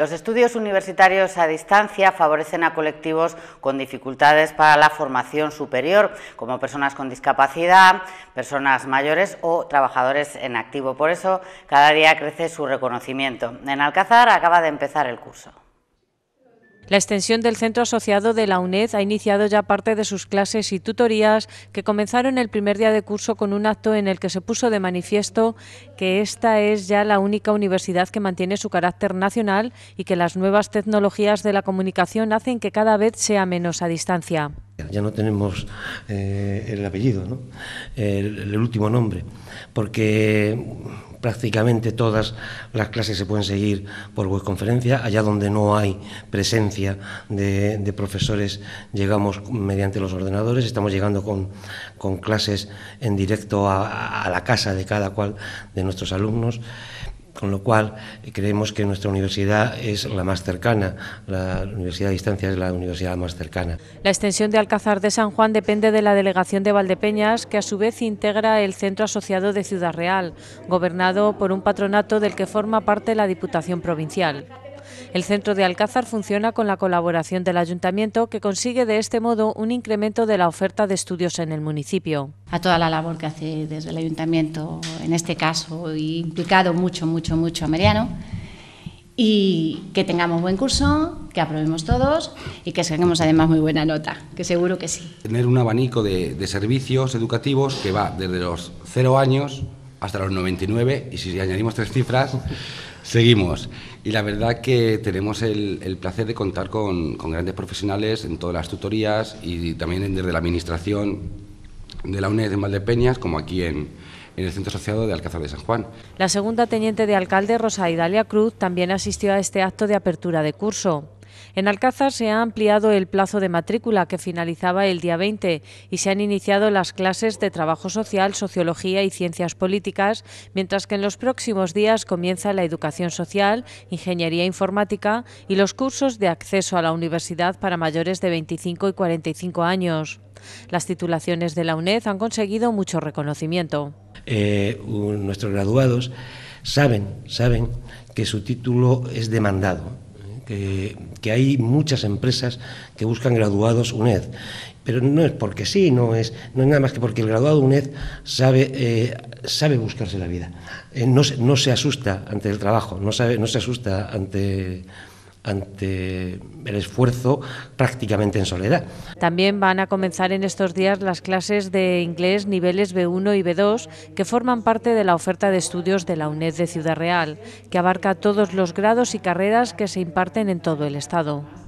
Los estudios universitarios a distancia favorecen a colectivos con dificultades para la formación superior, como personas con discapacidad, personas mayores o trabajadores en activo. Por eso, cada día crece su reconocimiento. En Alcazar acaba de empezar el curso. La extensión del centro asociado de la UNED ha iniciado ya parte de sus clases y tutorías que comenzaron el primer día de curso con un acto en el que se puso de manifiesto que esta es ya la única universidad que mantiene su carácter nacional y que las nuevas tecnologías de la comunicación hacen que cada vez sea menos a distancia ya no tenemos eh, el apellido, ¿no? el, último nombre, porque prácticamente todas las clases se pueden seguir por webconferencia. Allá donde no hay presencia de, profesores, llegamos mediante los ordenadores. Estamos llegando con, clases en directo a, la casa de cada cual de nuestros alumnos con lo cual creemos que nuestra universidad es la más cercana, la universidad de distancia es la universidad más cercana. La extensión de Alcázar de San Juan depende de la delegación de Valdepeñas, que a su vez integra el centro asociado de Ciudad Real, gobernado por un patronato del que forma parte la Diputación Provincial. El centro de Alcázar funciona con la colaboración del ayuntamiento, que consigue de este modo un incremento de la oferta de estudios en el municipio. A toda la labor que hace desde el ayuntamiento, en este caso, y implicado mucho, mucho, mucho a Mariano... y que tengamos buen curso, que aprobemos todos y que saquemos además muy buena nota, que seguro que sí. Tener un abanico de, de, servicios educativos que va desde los 0 años hasta los 99 y si añadimos tres cifras... Seguimos. Y la verdad que tenemos el, placer de contar con, grandes profesionales en todas las tutorías y también desde la administración de la UNED de Maldepeñas como aquí en, el Centro Asociado de Alcázar de San Juan. La segunda teniente de alcalde, Rosa Idalia Cruz, también asistió a este acto de apertura de curso. En Alcázar se ha ampliado el plazo de matrícula que finalizaba el día 20 y se han iniciado las clases de trabajo social, sociología y ciencias políticas, mientras que en los próximos días comienza la educación social, ingeniería informática y los cursos de acceso a la universidad para mayores de 25 y 45 años. Las titulaciones de la UNED han conseguido mucho reconocimiento. Eh, nuestros graduados saben, saben que su título es demandado que, hay muchas empresas que buscan graduados UNED pero no es porque sí, no es, no es nada más que porque el graduado UNED sabe, eh, sabe buscarse la vida, eh, no, se, no se asusta ante el trabajo, no, sabe, no se asusta ante, ante el esfuerzo prácticamente en soledad. También van a comenzar en estos días las clases de inglés niveles B1 y B2 que forman parte de la oferta de estudios de la UNED de Ciudad Real, que abarca todos los grados y carreras que se imparten en todo el Estado.